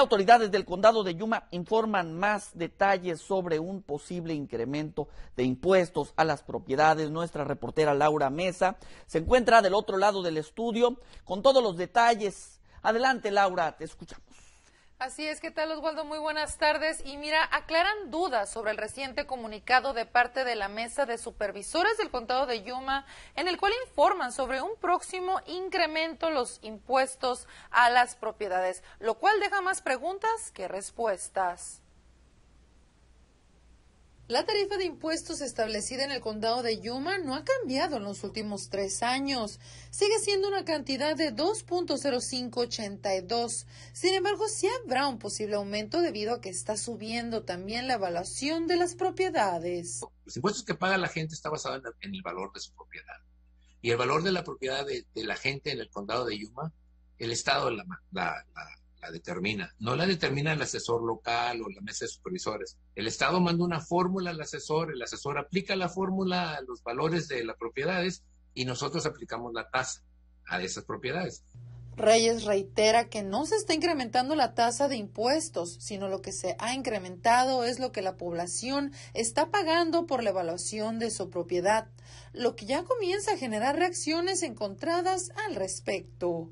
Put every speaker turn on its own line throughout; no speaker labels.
autoridades del condado de Yuma informan más detalles sobre un posible incremento de impuestos a las propiedades. Nuestra reportera Laura Mesa se encuentra del otro lado del estudio con todos los detalles. Adelante Laura, te escuchamos.
Así es, ¿qué tal Oswaldo? Muy buenas tardes. Y mira, aclaran dudas sobre el reciente comunicado de parte de la Mesa de Supervisores del Condado de Yuma, en el cual informan sobre un próximo incremento los impuestos a las propiedades, lo cual deja más preguntas que respuestas. La tarifa de impuestos establecida en el condado de Yuma no ha cambiado en los últimos tres años. Sigue siendo una cantidad de 2.0582. Sin embargo, sí habrá un posible aumento debido a que está subiendo también la evaluación de las propiedades.
Los impuestos que paga la gente está basado en el valor de su propiedad. Y el valor de la propiedad de, la gente en el condado de Yuma, el Estado la, la, la determina. No la determina el asesor local o la mesa de supervisores. El Estado manda una fórmula al asesor, el asesor aplica la fórmula a los valores de las propiedades y nosotros aplicamos la tasa a esas propiedades.
Reyes reitera que no se está incrementando la tasa de impuestos, sino lo que se ha incrementado es lo que la población está pagando por la evaluación de su propiedad, lo que ya comienza a generar reacciones encontradas al respecto.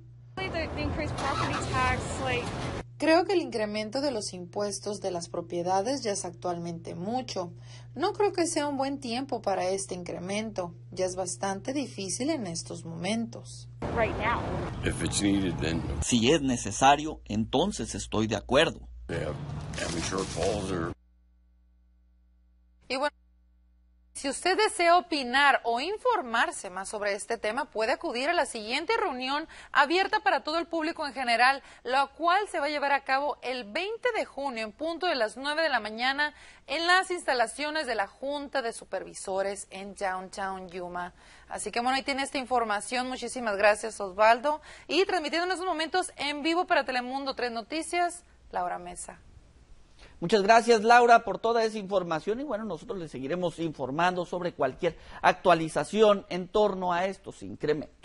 Creo que el incremento de los impuestos de las propiedades ya es actualmente mucho. No creo que sea un buen tiempo para este incremento. Ya es bastante difícil en estos momentos.
Si es necesario, entonces estoy de acuerdo.
Y bueno, si usted desea opinar o informarse más sobre este tema, puede acudir a la siguiente reunión abierta para todo el público en general, la cual se va a llevar a cabo el 20 de junio en punto de las 9 de la mañana en las instalaciones de la Junta de Supervisores en Downtown Yuma. Así que bueno, ahí tiene esta información. Muchísimas gracias, Osvaldo. Y transmitiendo en estos momentos en vivo para Telemundo Tres Noticias, Laura Mesa.
Muchas gracias Laura por toda esa información y bueno, nosotros les seguiremos informando sobre cualquier actualización en torno a estos incrementos.